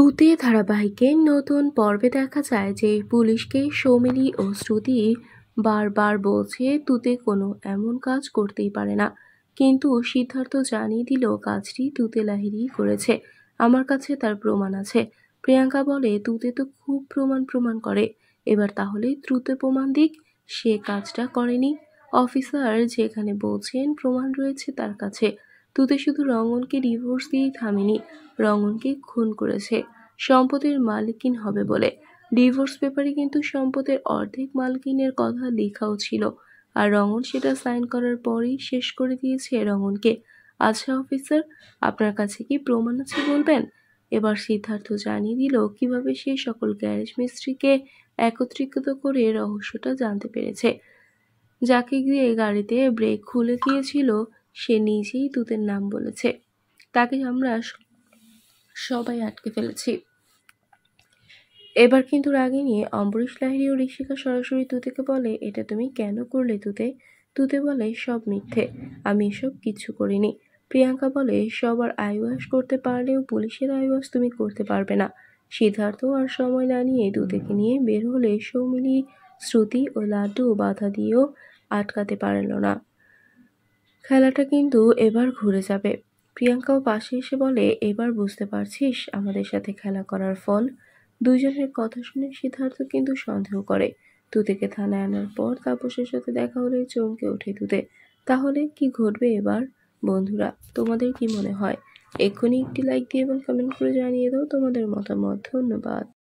তুতে ধারাবাহিকের নতুন পর্বে দেখা যায় যে পুলিশকে সৌমিলি ও শ্রুতি বারবার বলছে তুতে কোনো এমন কাজ করতেই পারে না কিন্তু সিদ্ধার্থ জানিয়ে দিল কাজটি তুতে লাহিরি করেছে আমার কাছে তার প্রমাণ আছে প্রিয়াঙ্কা বলে তুতে তো খুব প্রমাণ প্রমাণ করে এবার তাহলে দ্রুত প্রমাণ দিক সে কাজটা করেনি অফিসার যেখানে বলছেন প্রমাণ রয়েছে তার কাছে তুতে শুধু রঙনকে ডিভোর্স দিয়েই থামেনি রঙ্গনকে খুন করেছে সম্পদের মালিকিন হবে বলে ডিভোর্স পেপারে কিন্তু সম্পদের অর্ধেক মালকিনের কথা লেখাও ছিল আর রঙন সেটা সাইন করার পরেই শেষ করে দিয়েছে রঙনকে আচ্ছা অফিসার আপনার কাছে কি প্রমাণ আছে বলবেন এবার সিদ্ধার্থ জানিয়ে দিল কিভাবে সে সকল গ্যারেজ মিস্ত্রিকে একত্রিত করে রহস্যটা জানতে পেরেছে যাকে গিয়ে গাড়িতে ব্রেক খুলে গিয়েছিল সে নিজেই দুধের নাম বলেছে তাকে আমরা সবাই আটকে ফেলেছি এবার কিন্তু রাগে নিয়ে অম্বরীশ লাহিড়ি ও ঋষিকা সরাসরি তুতেকে বলে এটা তুমি কেন করলে তুতে তুতে বলে সব মিথ্যে আমি এসব কিছু করিনি প্রিয়াঙ্কা বলে সবার আইওয়াস করতে পারলেও পুলিশের আইওয়াস তুমি করতে পারবে না সিদ্ধার্থ আর সময় না নিয়ে দুধেকে নিয়ে বের হলে সৌমিলি শ্রুতি ও লাড্ডু বাধা দিয়েও আটকাতে পারল না খেলাটা কিন্তু এবার ঘুরে যাবে প্রিয়াঙ্কাও পাশে এসে বলে এবার বুঝতে পারছিস আমাদের সাথে খেলা করার ফল দুজনের কথা শুনে সিদ্ধার্থ কিন্তু সন্দেহ করে তুতেকে থানায় আনার পর তাপসের সাথে দেখা হলে চমকে ওঠে তুতে তাহলে কি ঘটবে এবার বন্ধুরা তোমাদের কি মনে হয় এক্ষুনি একটি লাইক দিয়ে এবং কমেন্ট করে জানিয়ে দাও তোমাদের মতামত ধন্যবাদ